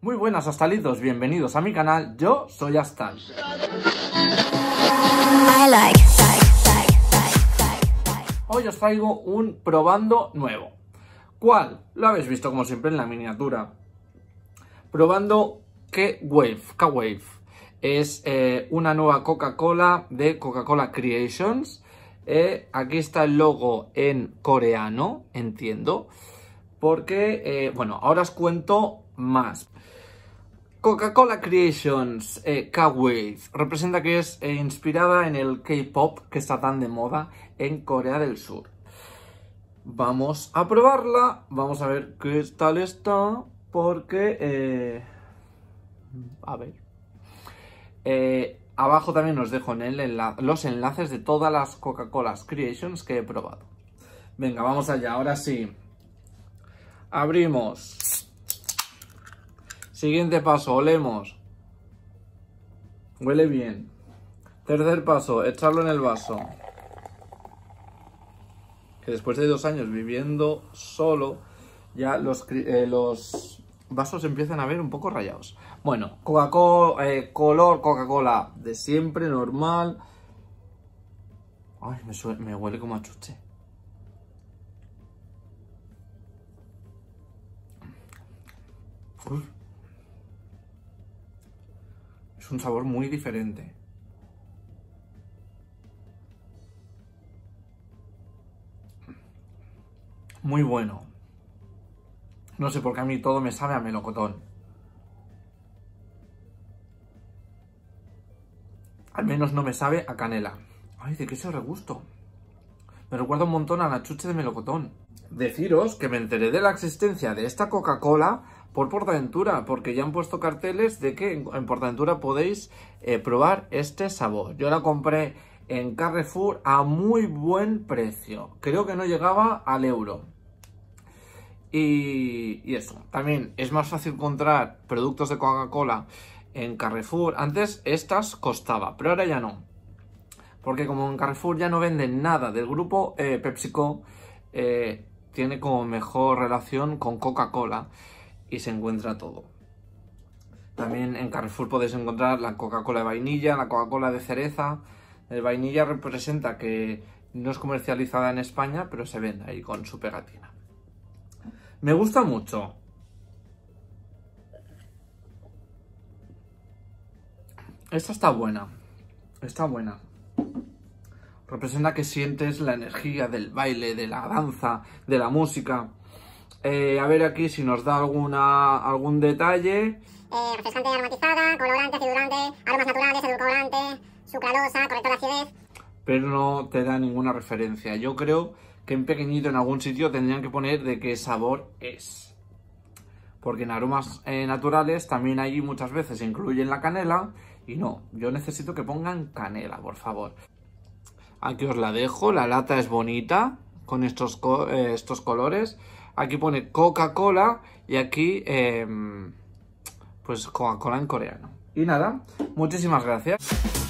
Muy buenas Astalitos, bienvenidos a mi canal, yo soy Astal. Hoy os traigo un probando nuevo. ¿Cuál? Lo habéis visto como siempre en la miniatura. Probando K-Wave, K-Wave. Es eh, una nueva Coca-Cola de Coca-Cola Creations. Eh, aquí está el logo en coreano, entiendo porque, eh, bueno, ahora os cuento más. Coca-Cola Creations eh, K-Wave representa que es eh, inspirada en el K-Pop que está tan de moda en Corea del Sur. Vamos a probarla, vamos a ver qué tal está, porque... Eh, a ver. abajo también os dejo en los enlaces de todas las Coca-Cola Creations que he probado. Venga, vamos allá, ahora sí. Abrimos. Siguiente paso, olemos. Huele bien. Tercer paso, echarlo en el vaso. Que después de dos años viviendo solo, ya los, eh, vasos empiezan a ver un poco rayados. Bueno, coca eh, color Coca-Cola de siempre, normal. Ay, me, huele como a chuche. Es un sabor muy diferente. Muy bueno. No sé por qué a mí todo me sabe a melocotón. Al menos no me sabe a canela. Ay, ¿de qué se regusto? Me recuerda un montón a la chuche de melocotón. Deciros que me enteré de la existencia de esta Coca-Cola por Portaventura, porque ya han puesto carteles de que en Portaventura podéis eh, probar este sabor. Yo la compré en Carrefour a muy buen precio. Creo que no llegaba al euro. Y, eso, también es más fácil comprar productos de Coca-Cola en Carrefour. Antes estas costaba, pero ahora ya no. Porque como en Carrefour ya no venden nada del grupo eh, PepsiCo, eh, tiene como mejor relación con Coca-Cola y se encuentra todo. También en Carrefour podéis encontrar la Coca-Cola de vainilla, la Coca-Cola de cereza. El vainilla representa que no es comercializada en España, pero se vende ahí con su pegatina. Me gusta mucho. Esta está buena. Está buena. Representa que sientes la energía del baile, de la danza, de la música. Eh, a ver aquí si nos da alguna algún detalle. Eh, refrescante aromatizada, colorante, aromas naturales, sucralosa, acidez. Pero no te da ninguna referencia. Yo creo que en pequeñito en algún sitio tendrían que poner de qué sabor es. Porque en aromas eh, naturales también ahí muchas veces incluyen la canela. Y no, yo necesito que pongan canela, por favor. Aquí os la dejo, la lata es bonita con estos, estos colores. Aquí pone Coca-Cola y aquí, em, pues Coca-Cola en coreano. Y nada, muchísimas gracias.